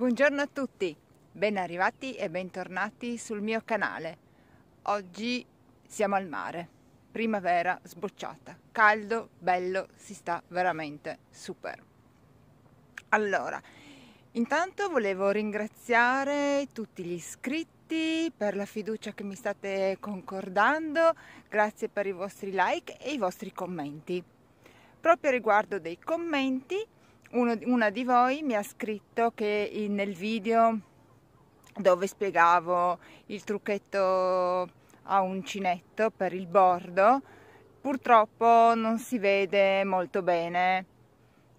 Buongiorno a tutti, ben arrivati e bentornati sul mio canale. Oggi siamo al mare, primavera sbocciata, caldo, bello, si sta veramente super. Allora, intanto volevo ringraziare tutti gli iscritti per la fiducia che mi state concordando, grazie per i vostri like e i vostri commenti. Proprio a riguardo dei commenti, uno, una di voi mi ha scritto che nel video dove spiegavo il trucchetto a uncinetto per il bordo purtroppo non si vede molto bene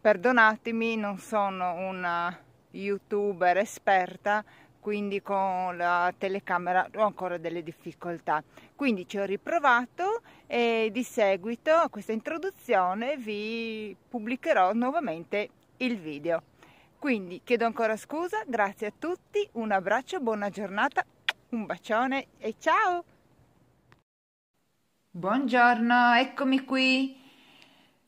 perdonatemi non sono una youtuber esperta quindi con la telecamera ho ancora delle difficoltà quindi ci ho riprovato e di seguito a questa introduzione vi pubblicherò nuovamente il video. Quindi chiedo ancora scusa, grazie a tutti, un abbraccio, buona giornata, un bacione e ciao! Buongiorno, eccomi qui!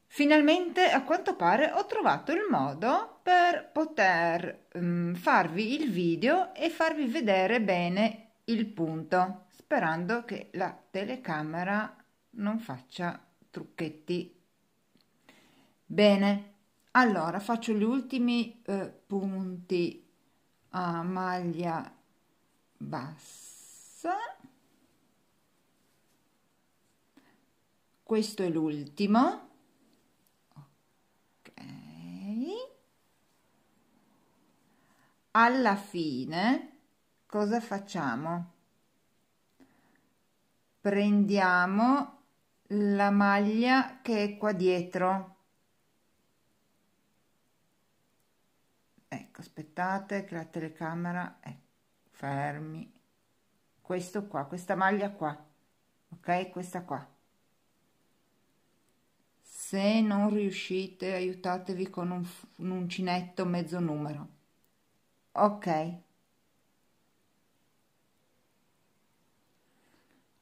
Finalmente, a quanto pare, ho trovato il modo per poter um, farvi il video e farvi vedere bene il punto, sperando che la telecamera non faccia trucchetti. Bene, allora faccio gli ultimi eh, punti a maglia bassa questo è l'ultimo ok alla fine cosa facciamo prendiamo la maglia che è qua dietro aspettate che la telecamera è eh, fermi questo qua questa maglia qua ok questa qua se non riuscite aiutatevi con un, un uncinetto mezzo numero ok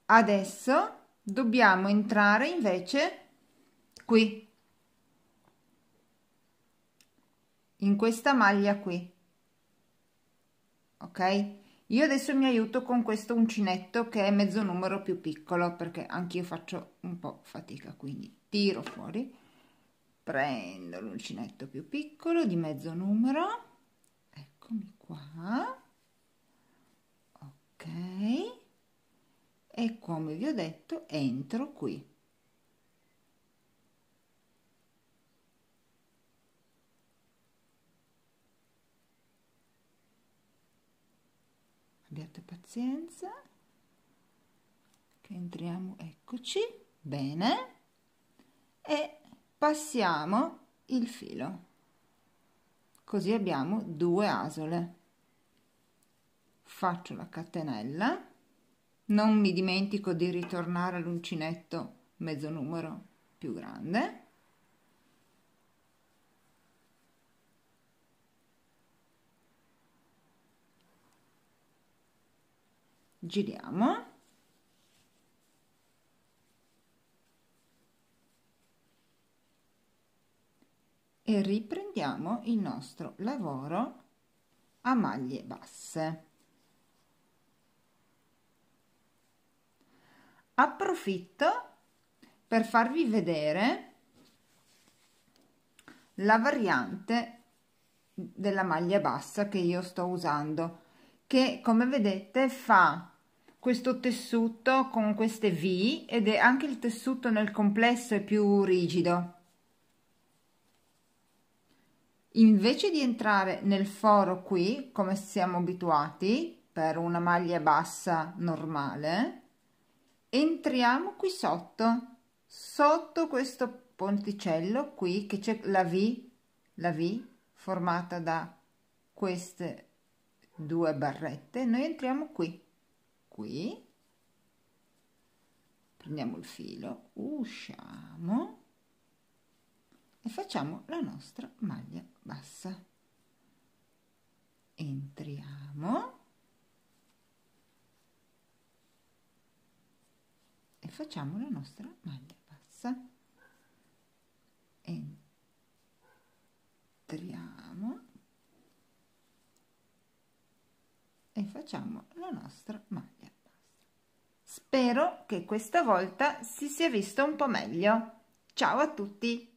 adesso dobbiamo entrare invece qui in questa maglia qui ok io adesso mi aiuto con questo uncinetto che è mezzo numero più piccolo perché anch'io faccio un po fatica quindi tiro fuori prendo l'uncinetto più piccolo di mezzo numero eccomi qua ok e come vi ho detto entro qui abbiate pazienza che entriamo eccoci bene e passiamo il filo così abbiamo due asole faccio la catenella non mi dimentico di ritornare all'uncinetto mezzo numero più grande giriamo e riprendiamo il nostro lavoro a maglie basse approfitto per farvi vedere la variante della maglia bassa che io sto usando che come vedete fa questo tessuto con queste V ed è anche il tessuto nel complesso è più rigido. Invece di entrare nel foro qui, come siamo abituati, per una maglia bassa normale, entriamo qui sotto, sotto questo ponticello qui che c'è la V, la V formata da queste due barrette noi entriamo qui qui prendiamo il filo usciamo e facciamo la nostra maglia bassa entriamo e facciamo la nostra maglia bassa entriamo e facciamo la nostra maglia spero che questa volta si sia visto un po meglio ciao a tutti